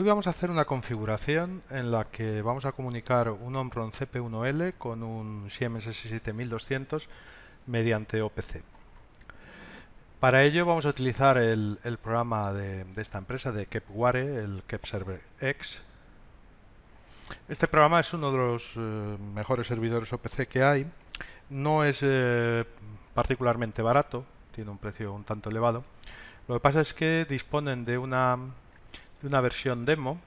Hoy vamos a hacer una configuración en la que vamos a comunicar un Omron CP1L con un Siemens S7200 mediante OPC. Para ello vamos a utilizar el, programa de, esta empresa de Kepware, el Kep X. Este programa es uno de los eh, mejores servidores OPC que hay. No es eh, particularmente barato, tiene un precio un tanto elevado. Lo que pasa es que disponen de una de una versión demo,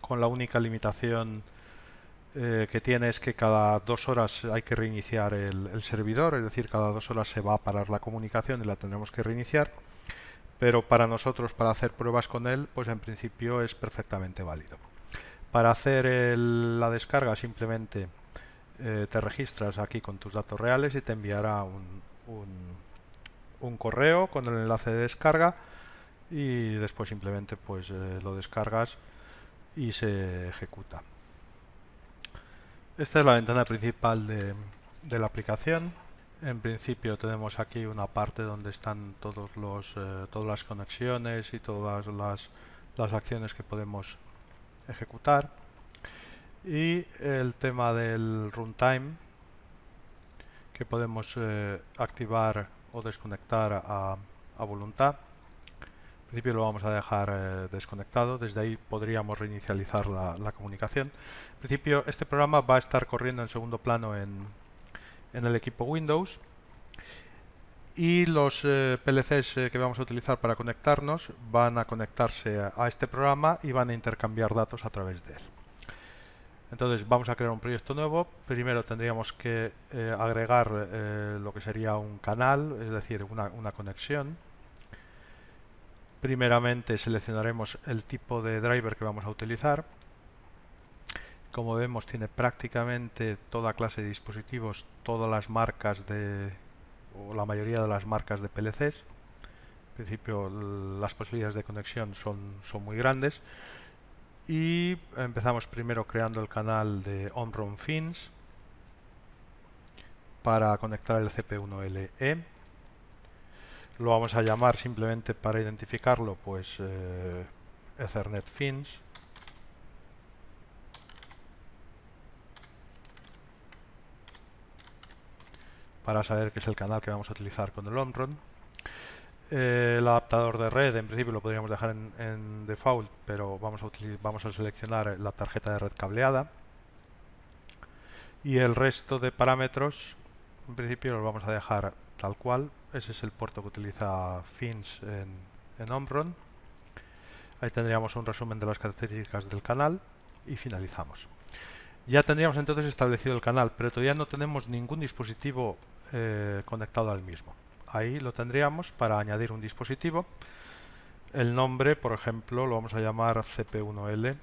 con la única limitación eh, que tiene es que cada dos horas hay que reiniciar el, servidor, es decir, cada dos horas se va a parar la comunicación y la tendremos que reiniciar, pero para nosotros, para hacer pruebas con él, pues en principio es perfectamente válido. Para hacer la descarga simplemente eh, te registras aquí con tus datos reales y te enviará un, un correo con el enlace de descarga y después simplemente pues eh, lo descargas y se ejecuta. Esta es la ventana principal de, la aplicación. En principio tenemos aquí una parte donde están todos eh, todas las conexiones y todas las, acciones que podemos ejecutar. Y el tema del runtime, que podemos eh, activar o desconectar a, a voluntad principio lo vamos a dejar eh, desconectado, desde ahí podríamos reinicializar la, comunicación. En principio este programa va a estar corriendo en segundo plano en, el equipo Windows y los eh, PLCs eh, que vamos a utilizar para conectarnos van a conectarse a, este programa y van a intercambiar datos a través de él. Entonces vamos a crear un proyecto nuevo. Primero tendríamos que agregar lo que sería un canal, es decir, una, una conexión. Primeramente seleccionaremos el tipo de driver que vamos a utilizar. Como vemos tiene prácticamente toda clase de dispositivos, todas las marcas de, o la mayoría de las marcas de PLCs. En principio las posibilidades de conexión son, son muy grandes. Y empezamos primero creando el canal de OnROM Fins para conectar el CP1LE lo vamos a llamar simplemente para identificarlo, pues eh, Ethernet fins. para saber que es el canal que vamos a utilizar con el Omron. Eh, el adaptador de red, en principio lo podríamos dejar en, default, pero vamos a, vamos a seleccionar la tarjeta de red cableada. Y el resto de parámetros, en principio los vamos a dejar tal cual, ese es el puerto que utiliza Fins en, Omron. Ahí tendríamos un resumen de las características del canal y finalizamos. Ya tendríamos entonces establecido el canal, pero todavía no tenemos ningún dispositivo eh, conectado al mismo. Ahí lo tendríamos para añadir un dispositivo. El nombre, por ejemplo, lo vamos a llamar CP1L.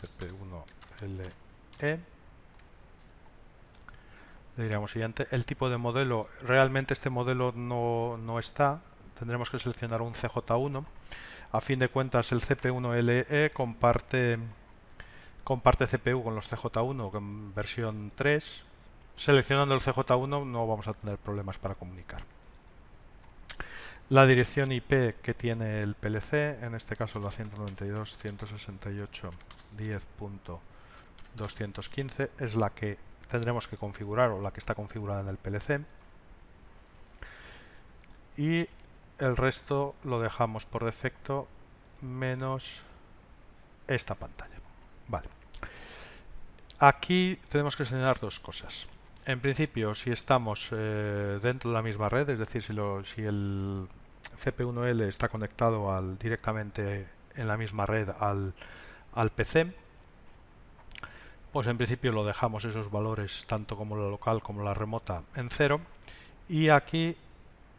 CP1LE diríamos, siguiente el tipo de modelo, realmente este modelo no, está, tendremos que seleccionar un CJ1. A fin de cuentas, el CP1LE comparte, comparte CPU con los CJ1 con versión 3. Seleccionando el CJ1 no vamos a tener problemas para comunicar. La dirección IP que tiene el PLC, en este caso la 192.168.10.215, es la que tendremos que configurar o la que está configurada en el PLC y el resto lo dejamos por defecto menos esta pantalla. Vale. Aquí tenemos que señalar dos cosas. En principio, si estamos eh, dentro de la misma red, es decir, si, el CP1L está conectado al, directamente en la misma red al, al PC, pues en principio lo dejamos esos valores, tanto como la local como la remota, en cero. Y aquí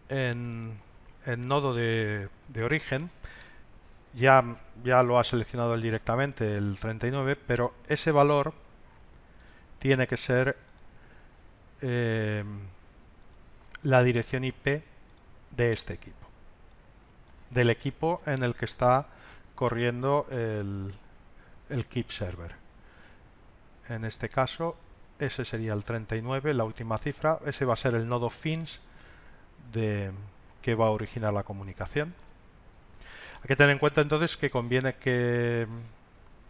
en, el nodo de, origen, ya, ya, lo ha seleccionado directamente, el 39, pero ese valor tiene que ser eh, la dirección IP de este equipo, del equipo en el que está corriendo el, el Keep Server en este caso ese sería el 39, la última cifra, ese va a ser el nodo fins de que va a originar la comunicación. Hay que tener en cuenta entonces que conviene que,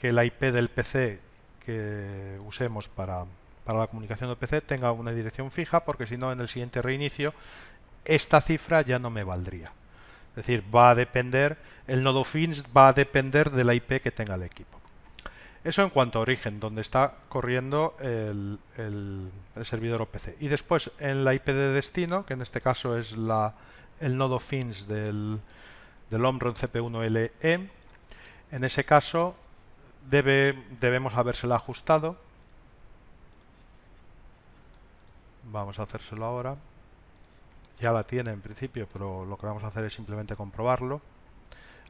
la IP del PC que usemos para, la comunicación del PC tenga una dirección fija porque si no en el siguiente reinicio esta cifra ya no me valdría. Es decir, va a depender, el nodo fins va a depender de la IP que tenga el equipo. Eso en cuanto a origen, donde está corriendo el, servidor OPC. Y después en la IP de destino, que en este caso es el nodo fins del, del Omron CP1LE, en ese caso debemos habérsela ajustado. Vamos a hacérselo ahora. Ya la tiene en principio, pero lo que vamos a hacer es simplemente comprobarlo.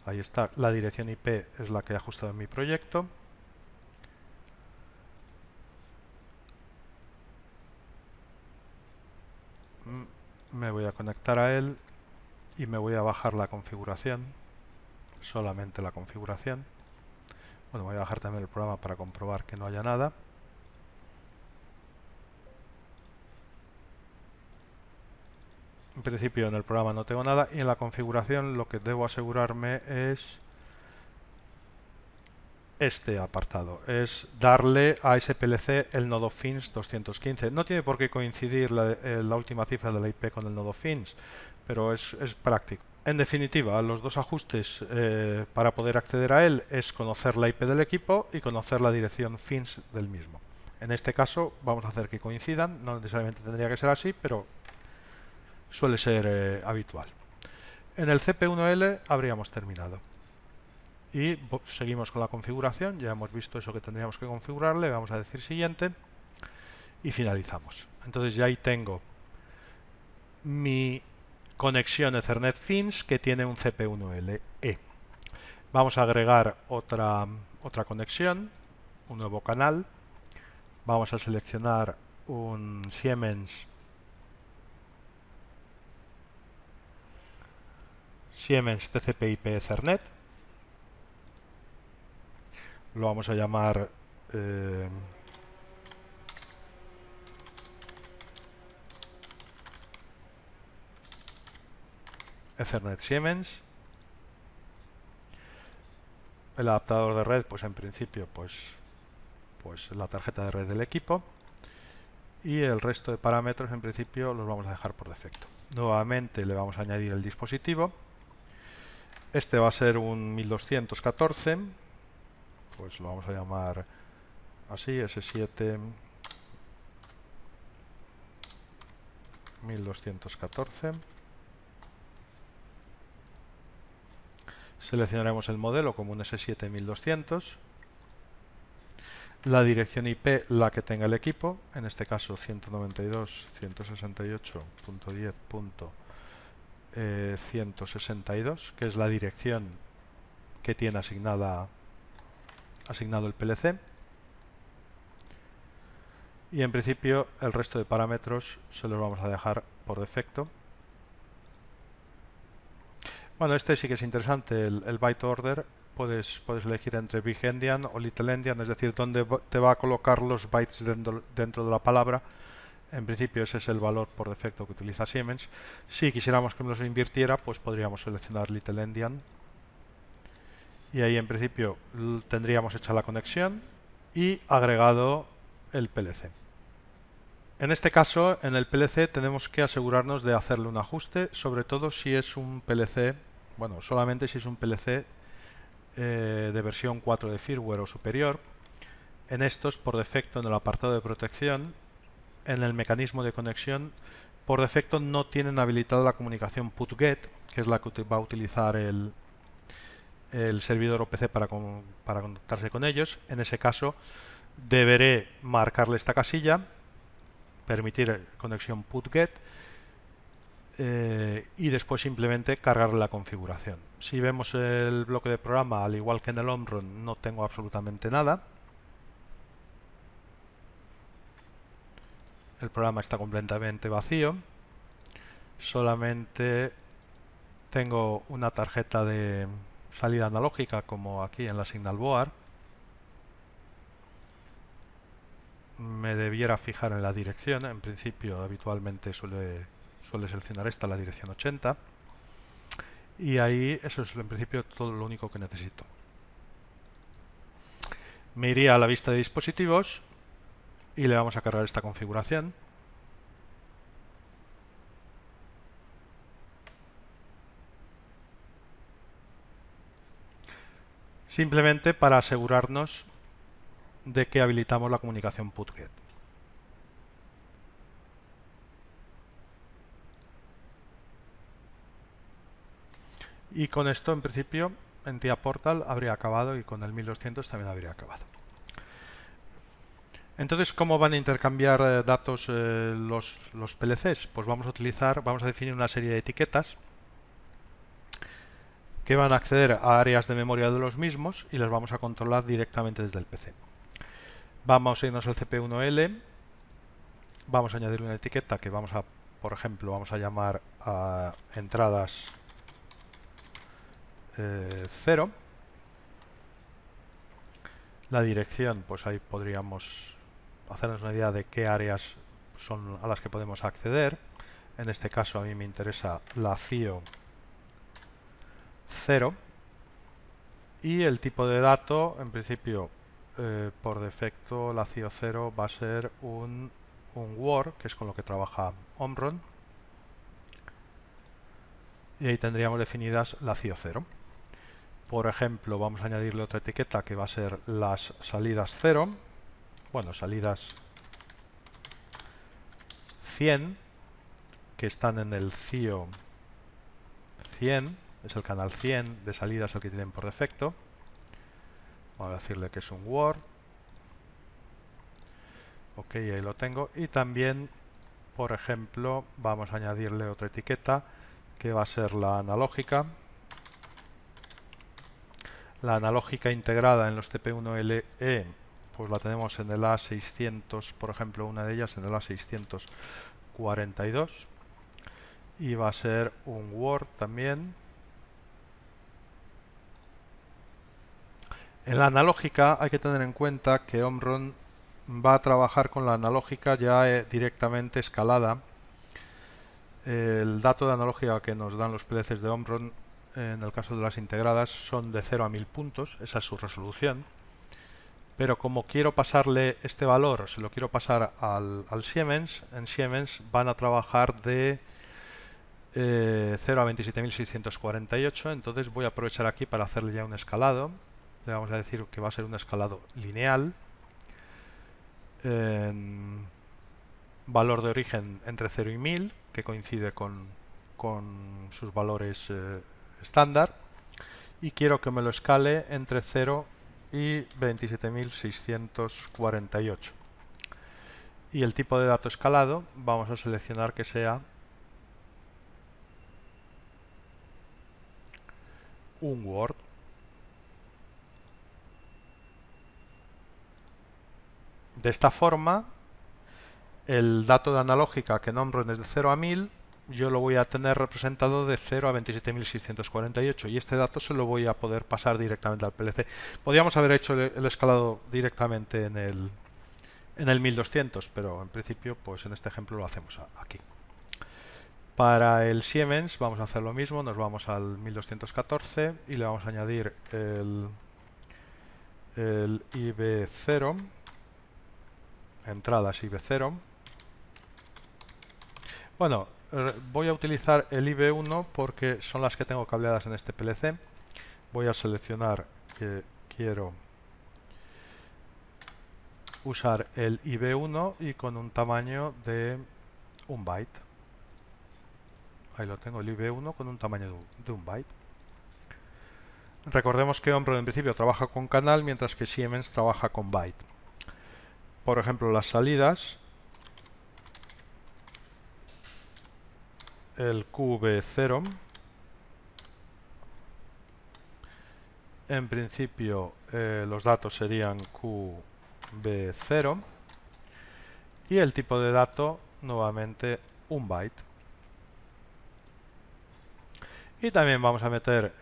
Ahí está, la dirección IP es la que he ajustado en mi proyecto. me voy a conectar a él y me voy a bajar la configuración, solamente la configuración. Bueno, voy a bajar también el programa para comprobar que no haya nada. En principio en el programa no tengo nada y en la configuración lo que debo asegurarme es este apartado, es darle a SPLC el nodo fins 215. No tiene por qué coincidir la, eh, última cifra de la IP con el nodo fins, pero es, práctico. En definitiva, los dos ajustes eh, para poder acceder a él es conocer la IP del equipo y conocer la dirección fins del mismo. En este caso vamos a hacer que coincidan, no necesariamente tendría que ser así, pero suele ser eh, habitual. En el CP1L habríamos terminado y seguimos con la configuración, ya hemos visto eso que tendríamos que configurarle, vamos a decir siguiente y finalizamos. Entonces ya ahí tengo mi conexión Ethernet Fins que tiene un CP1LE. Vamos a agregar otra, otra conexión, un nuevo canal, vamos a seleccionar un Siemens Siemens TCP/IP Ethernet lo vamos a llamar eh, Ethernet Siemens el adaptador de red pues en principio pues pues la tarjeta de red del equipo y el resto de parámetros en principio los vamos a dejar por defecto nuevamente le vamos a añadir el dispositivo este va a ser un 1214 pues lo vamos a llamar así, S7 1214. Seleccionaremos el modelo como un S7 La dirección IP, la que tenga el equipo, en este caso 192.168.10.162, eh, que es la dirección que tiene asignada asignado el PLC y en principio el resto de parámetros se los vamos a dejar por defecto. Bueno, este sí que es interesante, el, byte order. Puedes, puedes elegir entre big endian o little endian, es decir, dónde te va a colocar los bytes dentro, de la palabra. En principio ese es el valor por defecto que utiliza Siemens. Si quisiéramos que nos lo invirtiera, pues podríamos seleccionar little endian y ahí en principio tendríamos hecha la conexión y agregado el PLC. En este caso, en el PLC tenemos que asegurarnos de hacerle un ajuste, sobre todo si es un PLC, bueno, solamente si es un PLC eh, de versión 4 de firmware o superior. En estos, por defecto, en el apartado de protección, en el mecanismo de conexión, por defecto no tienen habilitada la comunicación put-get, que es la que va a utilizar el, el servidor OPC para, para conectarse con ellos. En ese caso, deberé marcarle esta casilla, permitir conexión put-get eh, y después simplemente cargar la configuración. Si vemos el bloque de programa, al igual que en el Omron, no tengo absolutamente nada. El programa está completamente vacío. Solamente tengo una tarjeta de, salida analógica como aquí en la Signal Board, me debiera fijar en la dirección, en principio habitualmente suele, suele seleccionar esta, la dirección 80, y ahí eso es en principio todo lo único que necesito. Me iría a la vista de dispositivos y le vamos a cargar esta configuración. simplemente para asegurarnos de que habilitamos la comunicación putget. Y con esto, en principio, en TIA portal habría acabado y con el 1200 también habría acabado. Entonces, ¿cómo van a intercambiar eh, datos eh, los, los PLCs? Pues vamos a utilizar, vamos a definir una serie de etiquetas que van a acceder a áreas de memoria de los mismos y las vamos a controlar directamente desde el PC. Vamos a irnos al CP1L, vamos a añadir una etiqueta que vamos a, por ejemplo, vamos a llamar a entradas 0. Eh, la dirección, pues ahí podríamos hacernos una idea de qué áreas son a las que podemos acceder. En este caso a mí me interesa la CIO 0 y el tipo de dato, en principio, eh, por defecto la CIO 0 va a ser un, un que es con lo que trabaja Omron. Y ahí tendríamos definidas la CIO 0. Por ejemplo, vamos a añadirle otra etiqueta que va a ser las salidas 0. Bueno, salidas 100, que están en el CIO 100 es el canal 100 de salida, es el que tienen por defecto. Vamos a decirle que es un Word. Ok, ahí lo tengo. Y también, por ejemplo, vamos a añadirle otra etiqueta que va a ser la analógica. La analógica integrada en los TP1LE, pues la tenemos en el A600, por ejemplo, una de ellas en el A642. Y va a ser un Word también. En la analógica hay que tener en cuenta que Omron va a trabajar con la analógica ya eh, directamente escalada. El dato de analógica que nos dan los PLCs de Omron en el caso de las integradas son de 0 a 1000 puntos, esa es su resolución. Pero como quiero pasarle este valor, se lo quiero pasar al, Siemens, en Siemens van a trabajar de 0 eh, a 27648, entonces voy a aprovechar aquí para hacerle ya un escalado le vamos a decir que va a ser un escalado lineal. valor de origen entre 0 y 1000, que coincide con, sus valores eh, estándar. Y quiero que me lo escale entre 0 y 27.648. Y el tipo de dato escalado vamos a seleccionar que sea un Word De esta forma, el dato de analógica que nombro desde 0 a 1000, yo lo voy a tener representado de 0 a 27.648 y este dato se lo voy a poder pasar directamente al PLC. Podríamos haber hecho el escalado directamente en el, 1200, pero en principio pues en este ejemplo lo hacemos aquí. Para el Siemens vamos a hacer lo mismo, nos vamos al 1214 y le vamos a añadir el IB0 entradas IB0. Bueno, eh, voy a utilizar el IB1 porque son las que tengo cableadas en este PLC. Voy a seleccionar que quiero usar el IB1 y con un tamaño de un byte. Ahí lo tengo, el IB1 con un tamaño de un byte. Recordemos que Omron en principio trabaja con canal, mientras que Siemens trabaja con byte por ejemplo, las salidas, el qb 0 en principio eh, los datos serían QB0 y el tipo de dato nuevamente un byte. Y también vamos a meter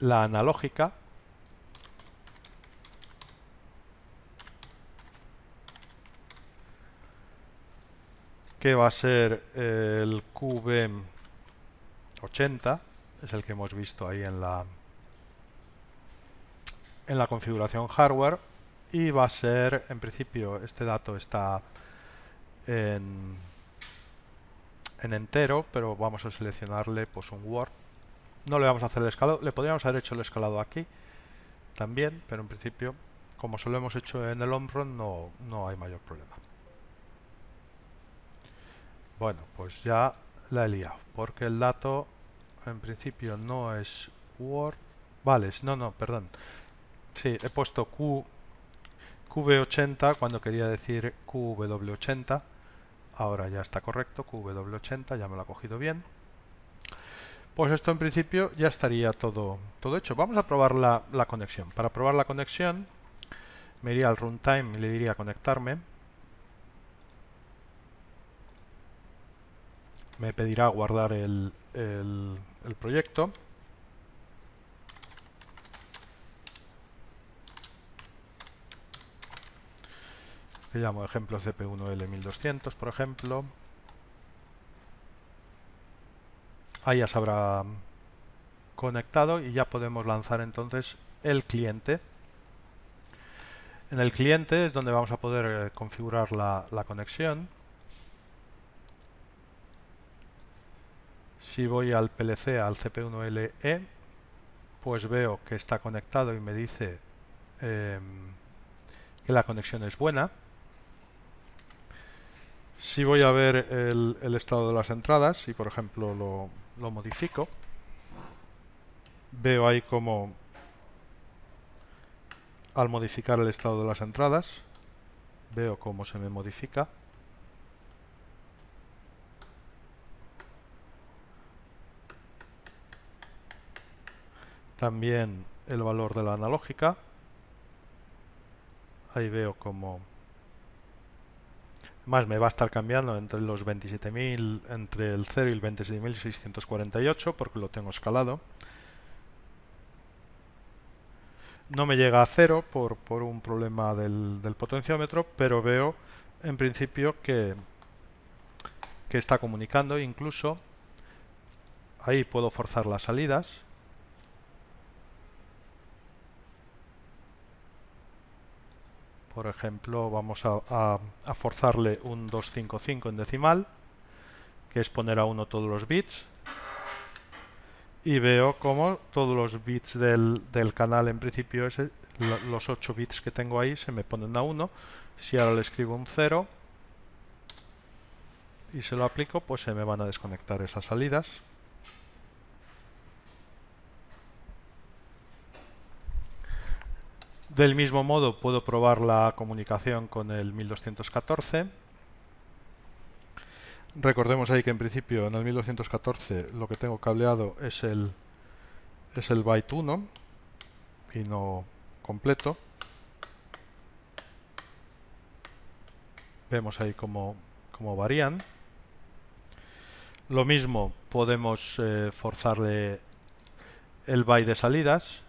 la analógica que va a ser eh, el qb 80, es el que hemos visto ahí en la, en la configuración hardware y va a ser, en principio, este dato está en, entero, pero vamos a seleccionarle pues un Word. No le vamos a hacer el escalado, le podríamos haber hecho el escalado aquí también, pero en principio, como solo hemos hecho en el Omron, no, no hay mayor problema. Bueno, pues ya la he liado, porque el dato en principio no es Word. Vale, no, no, perdón. Sí, he puesto Q, QV80 cuando quería decir QW80. Ahora ya está correcto, QW80, ya me lo ha cogido bien. Pues esto en principio ya estaría todo, todo hecho. Vamos a probar la, la conexión. Para probar la conexión me iría al runtime y le diría conectarme. me pedirá guardar el, proyecto. que llamo ejemplo cp1l1200 por ejemplo ahí ya se habrá conectado y ya podemos lanzar entonces el cliente en el cliente es donde vamos a poder eh, configurar la, la conexión Si voy al PLC, al CP1LE, pues veo que está conectado y me dice em, que la conexión es buena. Si voy a ver el, estado de las entradas, y por ejemplo lo, lo modifico, veo ahí como al modificar el estado de las entradas, veo cómo se me modifica también el valor de la analógica. Ahí veo como... Más me va a estar cambiando entre los 27.000, entre el 0 y el 27.648 porque lo tengo escalado. No me llega a 0 por, un problema del, potenciómetro, pero veo en principio que, que está comunicando. Incluso ahí puedo forzar las salidas Por ejemplo, vamos a, forzarle un 255 en decimal, que es poner a 1 todos los bits. Y veo como todos los bits del, canal, en principio, los 8 bits que tengo ahí se me ponen a 1. Si ahora le escribo un 0 y se lo aplico, pues se me van a desconectar esas salidas. Del mismo modo puedo probar la comunicación con el 1214. Recordemos ahí que en principio en el 1214 lo que tengo cableado es el, es el byte 1 y no completo. Vemos ahí cómo, varían. Lo mismo podemos eh, forzarle el byte de salidas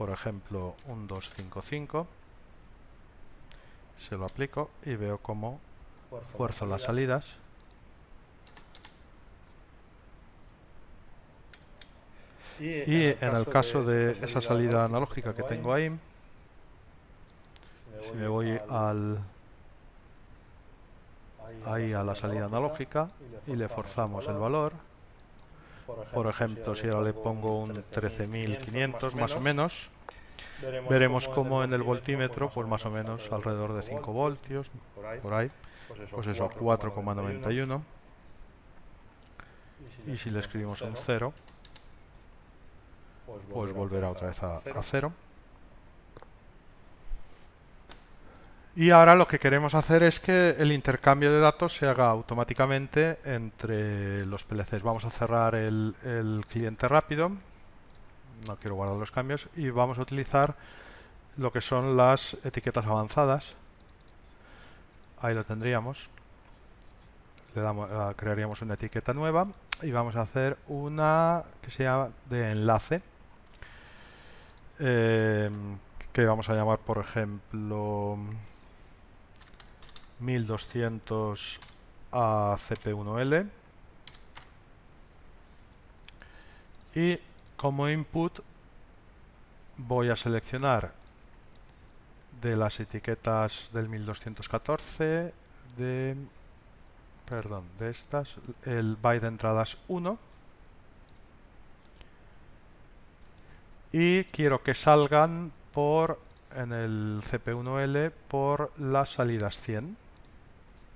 por ejemplo, un 255, se lo aplico y veo cómo fuerzo, las salidas. Y, en, el, caso de, esa salida, analógica que tengo ahí, si me voy, al... Ahí a la salida analógica y le forzamos el valor por ejemplo, si ahora le pongo un 13.500 más o menos, veremos como en el voltímetro, pues, pues más o menos alrededor de 5 voltios, por ahí, pues eso, 4,91. Pues y si le escribimos un 0, pues, pues volverá otra vez a 0. Y ahora lo que queremos hacer es que el intercambio de datos se haga automáticamente entre los PLCs. Vamos a cerrar el, cliente rápido. No quiero guardar los cambios. Y vamos a utilizar lo que son las etiquetas avanzadas. Ahí lo tendríamos. Le ah, crearíamos una etiqueta nueva y vamos a hacer una que sea de enlace. Eh, que vamos a llamar, por ejemplo... 1200 a CP1L y como input voy a seleccionar de las etiquetas del 1214 de perdón, de estas el byte de entradas 1 y quiero que salgan por en el CP1L por las salidas 100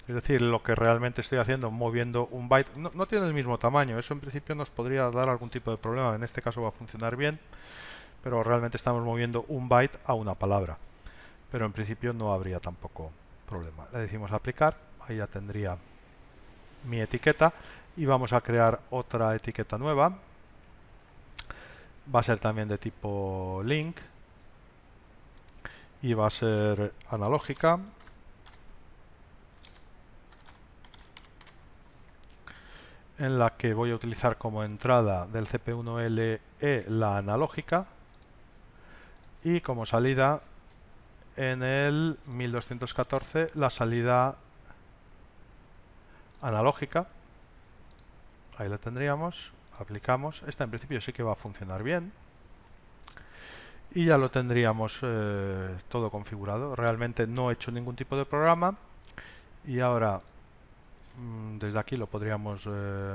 es decir, lo que realmente estoy haciendo, moviendo un byte, no, tiene el mismo tamaño. Eso en principio nos podría dar algún tipo de problema. En este caso va a funcionar bien, pero realmente estamos moviendo un byte a una palabra. Pero en principio no habría tampoco problema. Le decimos aplicar, ahí ya tendría mi etiqueta y vamos a crear otra etiqueta nueva. Va a ser también de tipo link y va a ser analógica en la que voy a utilizar como entrada del CP1LE la analógica y como salida en el 1214 la salida analógica. Ahí la tendríamos, aplicamos. Esta en principio sí que va a funcionar bien. Y ya lo tendríamos eh, todo configurado. Realmente no he hecho ningún tipo de programa. Y ahora Mm, desde aquí lo podríamos eh,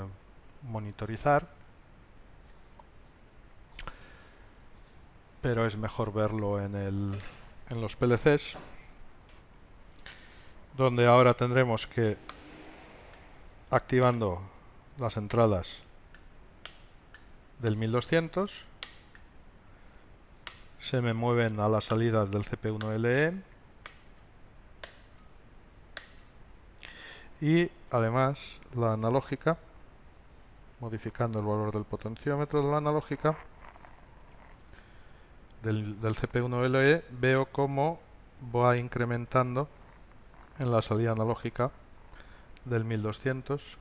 monitorizar pero es mejor verlo en, en los PLCs donde ahora tendremos que activando las entradas del 1200 se me mueven a las salidas del CP1LE y además la analógica modificando el valor del potenciómetro de la analógica del, CP1LE veo cómo va incrementando en la salida analógica del 1200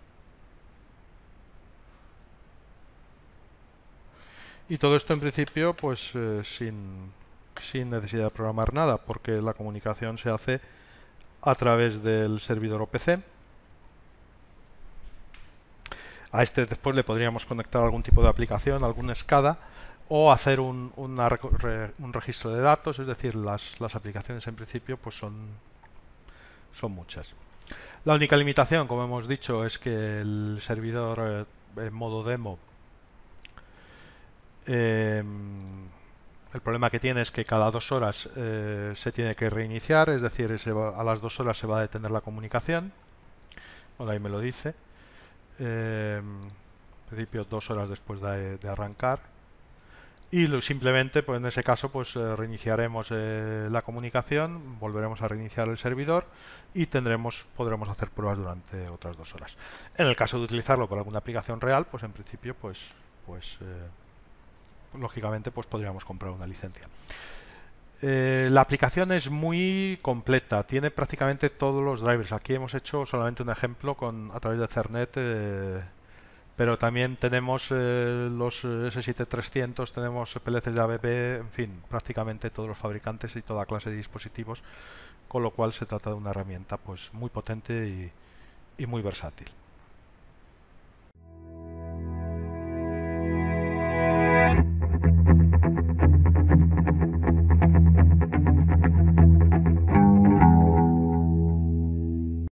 y todo esto en principio pues eh, sin, sin necesidad de programar nada porque la comunicación se hace a través del servidor OPC a este después le podríamos conectar algún tipo de aplicación, alguna SCADA o hacer un, un registro de datos, es decir, las, aplicaciones en principio pues son, son muchas. La única limitación, como hemos dicho, es que el servidor eh, en modo demo em, el problema que tiene es que cada dos horas eh, se tiene que reiniciar, es decir, a las dos horas se va a detener la comunicación. Bueno, ahí me lo dice. Em, en principio dos horas después de, arrancar. Y simplemente, pues en ese caso, pues eh, reiniciaremos eh, la comunicación, volveremos a reiniciar el servidor y tendremos, podremos hacer pruebas durante otras dos horas. En el caso de utilizarlo con alguna aplicación real, pues en principio, pues, pues eh, lógicamente, pues podríamos comprar una licencia. Eh, la aplicación es muy completa, tiene prácticamente todos los drivers. Aquí hemos hecho solamente un ejemplo con a través de Cernet, eh, pero también tenemos eh, los S7300, tenemos PLCs de ABB, en fin, prácticamente todos los fabricantes y toda clase de dispositivos, con lo cual se trata de una herramienta pues muy potente y muy versátil.